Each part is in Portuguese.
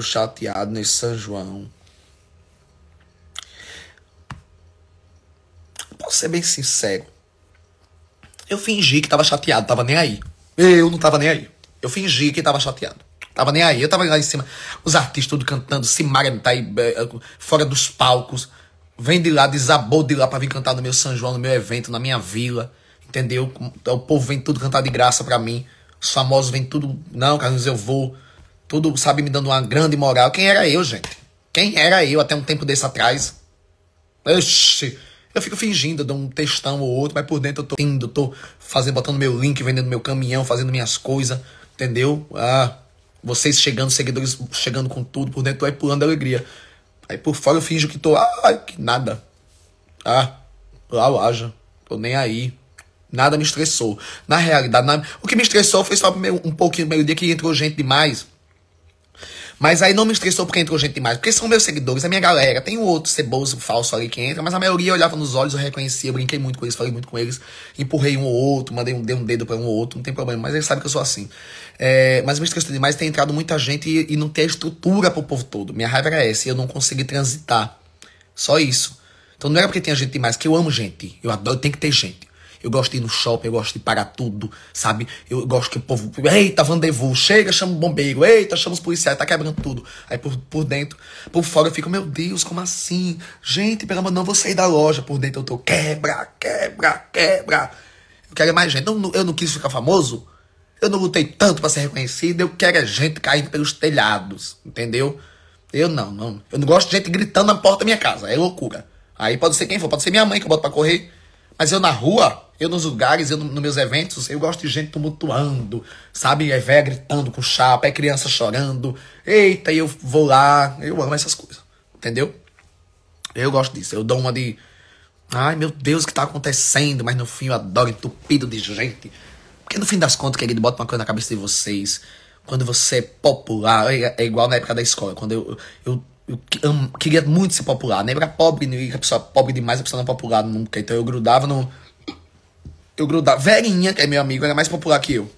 chateado nesse São João. Posso ser bem sincero. Eu fingi que tava chateado, tava nem aí. Eu não tava nem aí. Eu fingi que tava chateado. Tava nem aí. Eu tava lá em cima, os artistas tudo cantando, Simaria tá aí fora dos palcos. Vem de lá, desabou de lá pra vir cantar no meu São João, no meu evento, na minha vila. Entendeu? O povo vem tudo cantar de graça pra mim. Os famosos vêm tudo. Não, Carlos, eu vou. Tudo, sabe, me dando uma grande moral. Quem era eu, gente? Quem era eu até um tempo desse atrás? Oxi. Eu fico fingindo, dou um textão ou outro, mas por dentro eu tô indo, tô fazendo, botando meu link, vendendo meu caminhão, fazendo minhas coisas, entendeu? Ah, vocês chegando, seguidores chegando com tudo, por dentro eu tô aí pulando alegria. Aí por fora eu finjo que tô, ah, que nada. Ah, lá laja, tô nem aí. Nada me estressou. Na realidade, na... o que me estressou foi só um pouquinho, meio dia que entrou gente demais. Mas aí não me estressou porque entrou gente demais. Porque são meus seguidores, a minha galera. Tem um outro ceboso falso ali que entra, mas a maioria olhava nos olhos, eu reconhecia, eu brinquei muito com eles, falei muito com eles. Empurrei um ou outro, mandei um, dei um dedo para um ou outro, não tem problema. Mas eles sabem que eu sou assim. É, mas me estressou demais, tem entrado muita gente e, e não tem a estrutura pro povo todo. Minha raiva era essa, e eu não consegui transitar. Só isso. Então não era porque tinha gente demais, que eu amo gente. Eu adoro, tem que ter gente. Eu gosto de ir no shopping, eu gosto de pagar tudo, sabe? Eu gosto que o povo. Eita, Vandevu, chega, chama o bombeiro, eita, chama os policiais, tá quebrando tudo. Aí por, por dentro, por fora eu fico, meu Deus, como assim? Gente, pelo amor de Deus, não vou sair da loja. Por dentro eu tô, quebra, quebra, quebra. Eu quero é mais gente. eu não quis ficar famoso. Eu não lutei tanto para ser reconhecido. Eu quero é gente caindo pelos telhados, entendeu? Eu não, não. Eu não gosto de gente gritando na porta da minha casa. É loucura. Aí pode ser quem for, pode ser minha mãe que eu boto pra correr. Mas eu na rua, eu nos lugares, eu nos meus eventos, eu gosto de gente tumultuando, sabe? É véia gritando com chapa, é criança chorando. Eita, eu vou lá. Eu amo essas coisas, entendeu? Eu gosto disso. Eu dou uma de. Ai, meu Deus, o que tá acontecendo? Mas no fim eu adoro entupido de gente. Porque no fim das contas, querido, bota uma coisa na cabeça de vocês. Quando você é popular, é, é igual na época da escola. Quando eu, eu, eu, queria muito ser popular. Nem era pobre, nem era pessoa pobre demais, a pessoa não é popular nunca. Então eu grudava no, eu grudava. Verinha, que é meu amigo, era é mais popular que eu.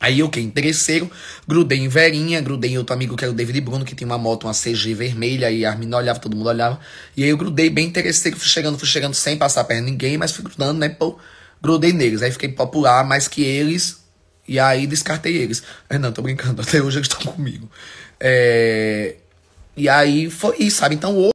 Aí eu, que interesseiro, grudei em Verinha, grudei em outro amigo que era o David Bruno, que tinha uma moto, uma CG vermelha, e a meninas olhava, todo mundo olhava. E aí eu grudei bem interesseiro, fui chegando, fui chegando sem passar perto perna ninguém, mas fui grudando, né, pô. Grudei neles, aí fiquei popular mais que eles, e aí descartei eles. É, não, tô brincando, até hoje eles estão comigo. É... E aí foi isso, sabe? Então hoje.